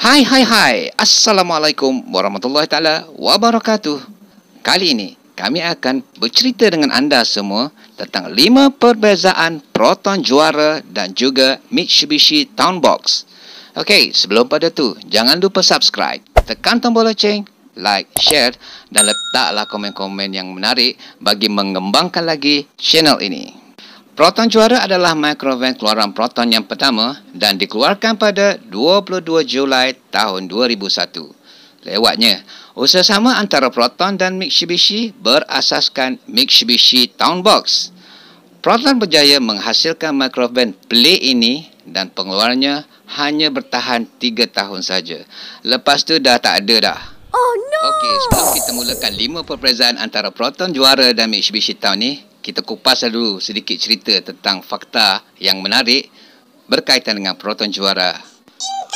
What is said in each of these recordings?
Hai hai hai. Assalamualaikum warahmatullahi taala wabarakatuh. Kali ini kami akan bercerita dengan anda semua tentang lima perbezaan Proton Juara dan juga Mitsubishi Townbox. Okey, sebelum pada tu, jangan lupa subscribe. Tekan tombol loceng, like, share dan letaklah komen-komen yang menarik bagi mengembangkan lagi channel ini. Proton juara adalah mikroven keluaran proton yang pertama dan dikeluarkan pada 22 Julai tahun 2001. Lewatnya, usaha sama antara Proton dan Mitsubishi berasaskan Mitsubishi Townbox. Proton berjaya menghasilkan mikroven play ini dan pengeluarannya hanya bertahan 3 tahun saja. Lepas tu dah tak ada dah. Oh no. Okey, sebelum kita mulakan 5 perbezaan antara Proton juara dan Mitsubishi tahun ni, kita kupas dulu sedikit cerita tentang fakta yang menarik berkaitan dengan Proton Juara.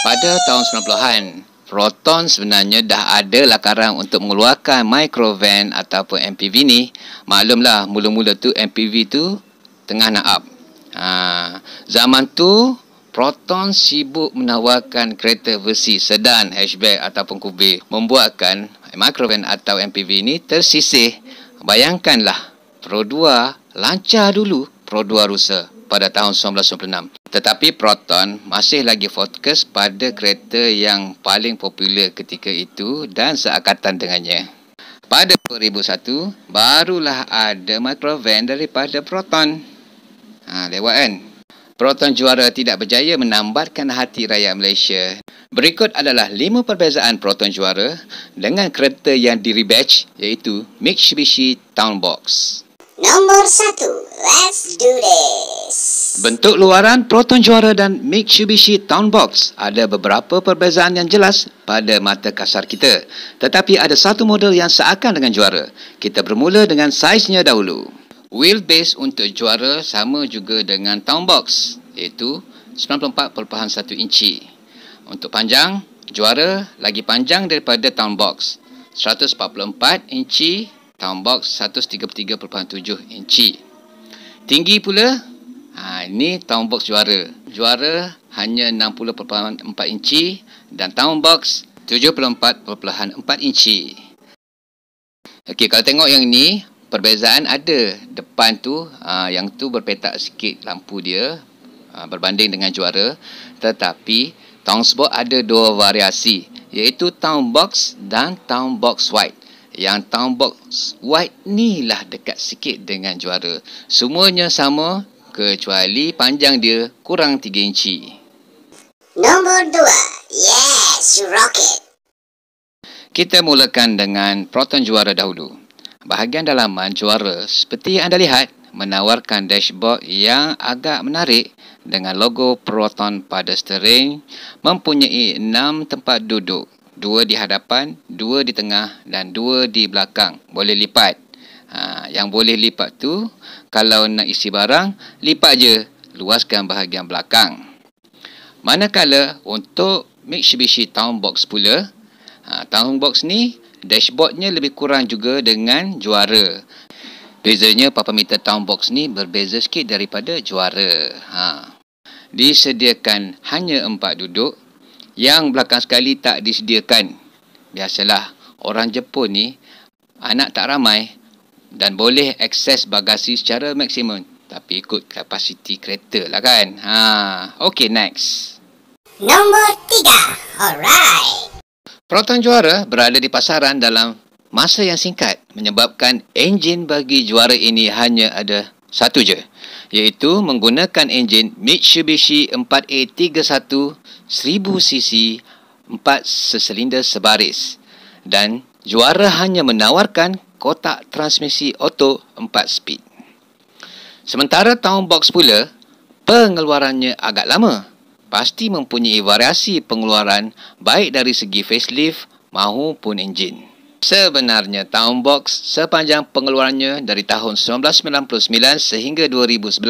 Pada tahun 90-an, Proton sebenarnya dah ada lakaran untuk mengeluarkan microvan ataupun MPV ni. Maklumlah, mula-mula tu MPV tu tengah nak up. Ha, zaman tu, Proton sibuk menawarkan kereta versi sedan, hatchback ataupun kubik membuatkan microvan atau MPV ini tersisih. Bayangkanlah, Pro 2 lancar dulu Pro 2 rusa pada tahun 1996. Tetapi Proton masih lagi fokus pada kereta yang paling popular ketika itu dan seakatan dengannya. Pada 2001, barulah ada microvan daripada Proton. Ha, lewat kan? Proton juara tidak berjaya menambatkan hati rakyat Malaysia. Berikut adalah lima perbezaan Proton juara dengan kereta yang di-rebatch iaitu Mitsubishi Townbox. Box. Nombor satu, let's do this. Bentuk luaran Proton Juara dan Mitsubishi Townbox ada beberapa perbezaan yang jelas pada mata kasar kita. Tetapi ada satu model yang seakan dengan juara. Kita bermula dengan saiznya dahulu. Wheel base untuk juara sama juga dengan Townbox iaitu 94.1 inci. Untuk panjang, juara lagi panjang daripada Townbox 144 inci Town Box 133.7 inci. Tinggi pula, ha, ini Town Box juara. Juara hanya 60.4 inci dan Town Box 74.4 inci. Okey, kalau tengok yang ini, perbezaan ada. Depan tu, ha, yang tu berpetak sikit lampu dia ha, berbanding dengan juara. Tetapi, Town Box ada dua variasi iaitu Town Box dan Town Box White yang town box white ni lah dekat sikit dengan juara. Semuanya sama kecuali panjang dia kurang 3 inci. Nombor 2. Yes, Rocket. Kita mulakan dengan proton juara dahulu. Bahagian dalaman juara seperti yang anda lihat menawarkan dashboard yang agak menarik dengan logo Proton pada steering mempunyai 6 tempat duduk dua di hadapan, dua di tengah dan dua di belakang. Boleh lipat. Ha, yang boleh lipat tu, kalau nak isi barang, lipat je. Luaskan bahagian belakang. Manakala untuk Mitsubishi Town Box pula, ha, Town Box ni dashboardnya lebih kurang juga dengan juara. Bezanya papa meter Town Box ni berbeza sikit daripada juara. Ha. Disediakan hanya empat duduk yang belakang sekali tak disediakan. Biasalah orang Jepun ni anak tak ramai dan boleh akses bagasi secara maksimum. Tapi ikut kapasiti kereta lah kan. Ha, okay next. Nombor tiga, Alright. Proton juara berada di pasaran dalam masa yang singkat menyebabkan enjin bagi juara ini hanya ada satu je iaitu menggunakan enjin Mitsubishi 4A31 1000cc 4 sesilinder sebaris dan juara hanya menawarkan kotak transmisi auto 4 speed. Sementara tahun box pula, pengeluarannya agak lama. Pasti mempunyai variasi pengeluaran baik dari segi facelift maupun enjin. Sebenarnya Town Box sepanjang pengeluarannya dari tahun 1999 sehingga 2011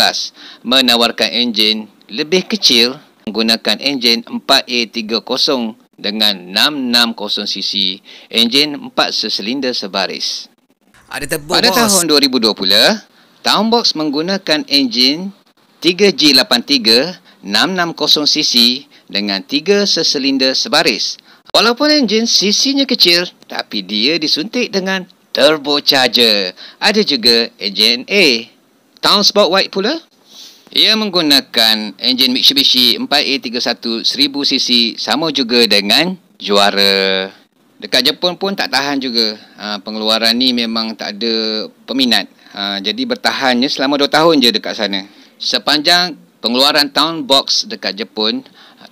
menawarkan enjin lebih kecil menggunakan enjin 4A30 dengan 660cc enjin 4 sesilinder sebaris. Pada tahun 2020, Town Box menggunakan enjin 3G83 660cc dengan 3 sesilinder sebaris Walaupun enjin sisinya kecil, tapi dia disuntik dengan turbocharger. Ada juga enjin A. Town White pula. Ia menggunakan enjin Mitsubishi 4A31 1000cc sama juga dengan juara. Dekat Jepun pun tak tahan juga. Ha, pengeluaran ni memang tak ada peminat. Ha, jadi bertahannya selama 2 tahun je dekat sana. Sepanjang pengeluaran Town Box dekat Jepun,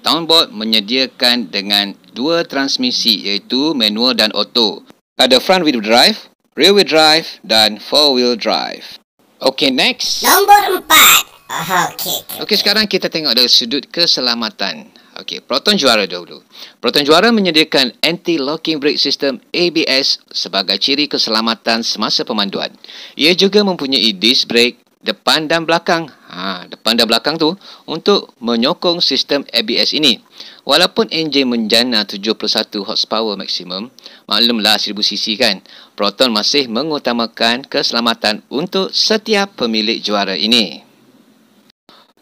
Townbot menyediakan dengan dua transmisi iaitu manual dan auto ada front wheel drive, rear wheel drive dan four wheel drive. Okay next. Nombor empat. Oh, okay. Okay sekarang kita tengok dari sudut keselamatan. Okay Proton Juara dulu. Proton Juara menyediakan anti locking brake system ABS sebagai ciri keselamatan semasa pemanduan. Ia juga mempunyai disc brake depan dan belakang. Ha, depan dan belakang tu untuk menyokong sistem ABS ini. Walaupun enjin menjana 71 horsepower maksimum, maklumlah 1000 cc kan. Proton masih mengutamakan keselamatan untuk setiap pemilik juara ini.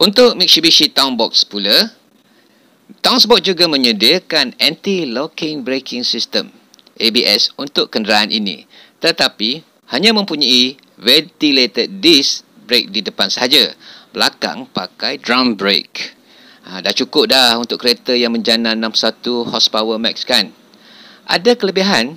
Untuk Mitsubishi Town Box pula, Town Box juga menyediakan anti-locking braking system ABS untuk kenderaan ini. Tetapi, hanya mempunyai ventilated disc Break di depan sahaja. Belakang pakai drum brake. Ha, dah cukup dah untuk kereta yang menjana 61 horsepower max kan. Ada kelebihan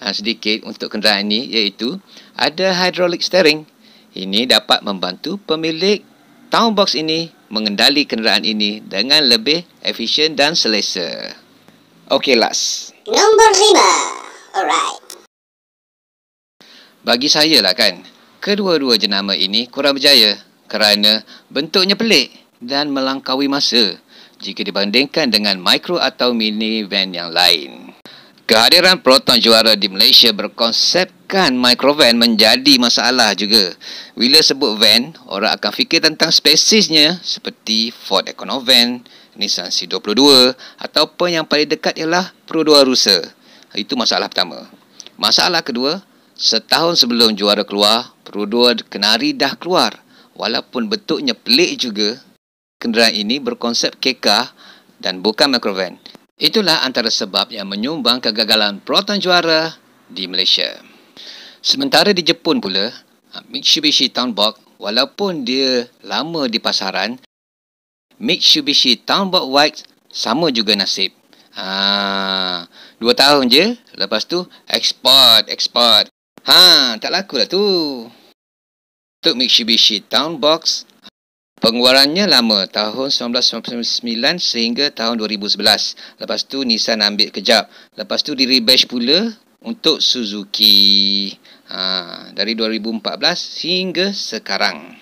ha, sedikit untuk kenderaan ini iaitu ada hydraulic steering. Ini dapat membantu pemilik Town Box ini mengendali kenderaan ini dengan lebih efisien dan selesa. Okey last. Nombor 5. Alright. Bagi saya lah kan, kedua-dua jenama ini kurang berjaya kerana bentuknya pelik dan melangkaui masa jika dibandingkan dengan mikro atau minivan yang lain. Kehadiran Proton juara di Malaysia berkonsepkan microvan menjadi masalah juga. Bila sebut van, orang akan fikir tentang spesiesnya seperti Ford Econovan, Nissan C22 ataupun yang paling dekat ialah Pro 2 Rusa. Itu masalah pertama. Masalah kedua, Setahun sebelum juara keluar, Perudua Kenari dah keluar. Walaupun bentuknya pelik juga, kenderaan ini berkonsep kekah dan bukan microvan. Itulah antara sebab yang menyumbang kegagalan Proton juara di Malaysia. Sementara di Jepun pula, Mitsubishi Townbox walaupun dia lama di pasaran, Mitsubishi Townbox White sama juga nasib. Ah, ha, dua tahun je, lepas tu export, export. Ha, tak laku lah tu. Untuk Mitsubishi Town Box, pengeluarannya lama tahun 1999 sehingga tahun 2011. Lepas tu Nissan ambil kejap. Lepas tu di-rebash pula untuk Suzuki. Ha, dari 2014 sehingga sekarang.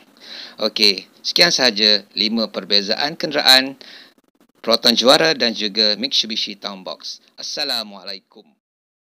Okey, sekian sahaja lima perbezaan kenderaan Proton Juara dan juga Mitsubishi Town Box. Assalamualaikum.